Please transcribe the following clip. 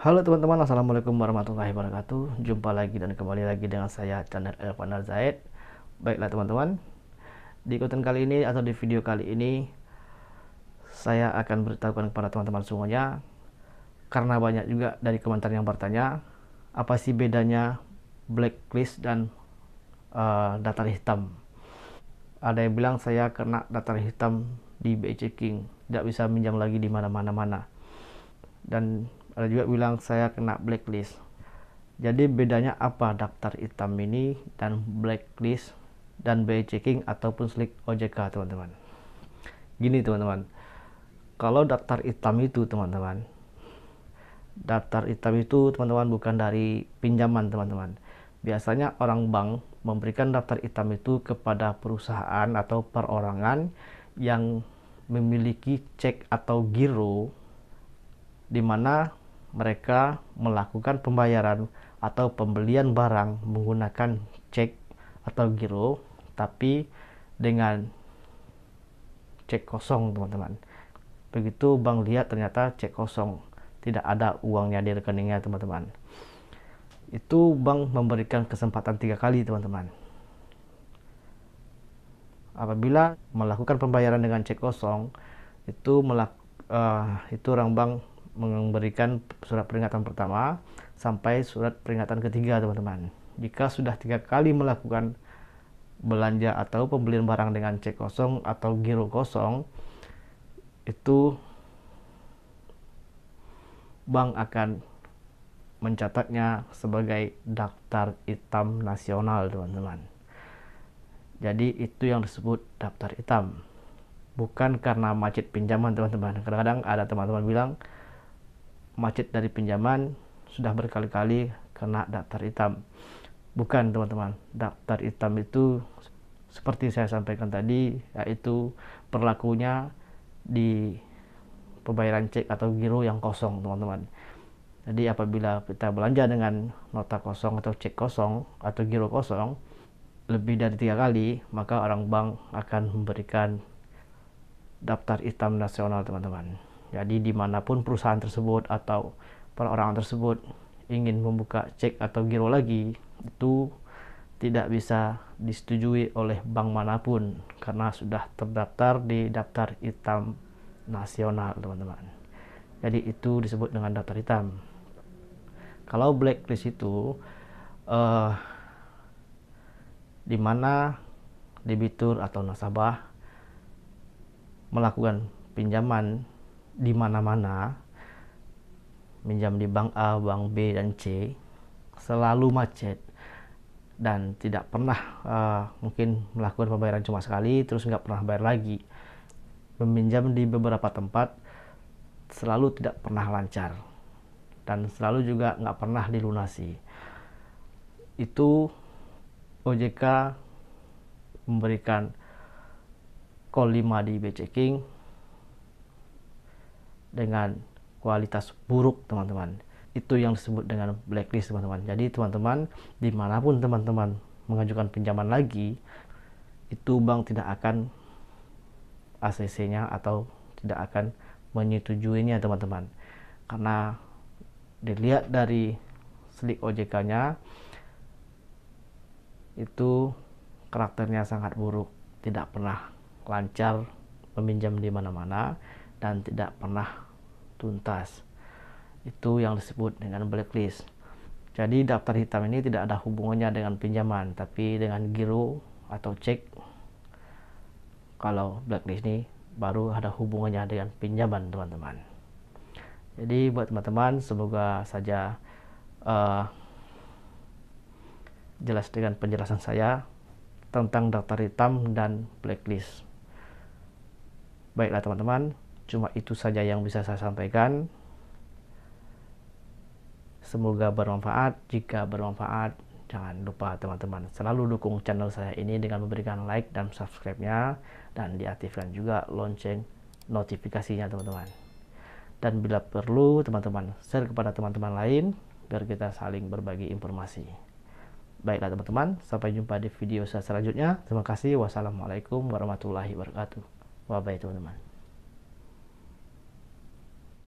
Halo teman-teman, Assalamualaikum warahmatullahi wabarakatuh Jumpa lagi dan kembali lagi dengan saya Channel Elvanar Zaid Baiklah teman-teman Di konten kali ini atau di video kali ini Saya akan beritahukan kepada teman-teman semuanya Karena banyak juga dari komentar yang bertanya Apa sih bedanya blacklist dan uh, eh, datar hitam Ada yang bilang saya kena data hitam di BC King Tidak bisa minjam lagi di mana-mana-mana Dan ada juga bilang saya kena blacklist jadi bedanya apa daftar hitam ini dan blacklist dan be checking ataupun slick OJK teman-teman gini teman-teman kalau daftar hitam itu teman-teman daftar hitam itu teman-teman bukan dari pinjaman teman-teman biasanya orang bank memberikan daftar hitam itu kepada perusahaan atau perorangan yang memiliki cek atau giro di mana mereka melakukan pembayaran atau pembelian barang menggunakan cek atau giro tapi dengan cek kosong teman-teman begitu bang lihat ternyata cek kosong tidak ada uangnya di rekeningnya teman-teman itu bang memberikan kesempatan tiga kali teman-teman apabila melakukan pembayaran dengan cek kosong itu melak, uh, itu orang bank memberikan surat peringatan pertama sampai surat peringatan ketiga teman-teman. Jika sudah tiga kali melakukan belanja atau pembelian barang dengan cek kosong atau giro kosong, itu bank akan mencatatnya sebagai daftar hitam nasional teman-teman. Jadi itu yang disebut daftar hitam. Bukan karena macet pinjaman teman-teman. Kadang-kadang ada teman-teman bilang, macet dari pinjaman sudah berkali-kali kena daftar hitam. Bukan teman-teman, daftar hitam itu seperti saya sampaikan tadi, yaitu perlakunya di pembayaran cek atau giro yang kosong teman-teman. Jadi apabila kita belanja dengan nota kosong atau cek kosong atau giro kosong lebih dari tiga kali, maka orang bank akan memberikan daftar hitam nasional teman-teman. Jadi dimanapun perusahaan tersebut atau orang tersebut ingin membuka cek atau giro lagi itu tidak bisa disetujui oleh bank manapun karena sudah terdaftar di daftar hitam nasional teman-teman. Jadi itu disebut dengan daftar hitam. Kalau blacklist itu uh, di mana debitur atau nasabah melakukan pinjaman di mana-mana minjam di bank A, bank B dan C selalu macet dan tidak pernah uh, mungkin melakukan pembayaran cuma sekali terus nggak pernah bayar lagi meminjam di beberapa tempat selalu tidak pernah lancar dan selalu juga nggak pernah dilunasi itu OJK memberikan call 5 di B-checking dengan kualitas buruk teman-teman itu yang disebut dengan blacklist teman-teman jadi teman-teman dimanapun teman-teman mengajukan pinjaman lagi itu bank tidak akan ACC-nya atau tidak akan menyetujuinya teman-teman karena dilihat dari slik OJK-nya itu karakternya sangat buruk tidak pernah lancar meminjam di mana-mana dan tidak pernah tuntas. Itu yang disebut dengan blacklist. Jadi daftar hitam ini tidak ada hubungannya dengan pinjaman, tapi dengan giro atau cek. Kalau blacklist ini baru ada hubungannya dengan pinjaman, teman-teman. Jadi buat teman-teman, semoga saja uh, jelas dengan penjelasan saya tentang daftar hitam dan blacklist. Baiklah teman-teman, Cuma itu saja yang bisa saya sampaikan. Semoga bermanfaat. Jika bermanfaat, jangan lupa teman-teman selalu dukung channel saya ini dengan memberikan like dan subscribe-nya dan diaktifkan juga lonceng notifikasinya teman-teman dan bila perlu teman-teman share kepada teman-teman lain biar kita saling berbagi informasi baiklah teman-teman sampai jumpa di video saya selanjutnya terima kasih wassalamualaikum warahmatullahi wabarakatuh bye teman-teman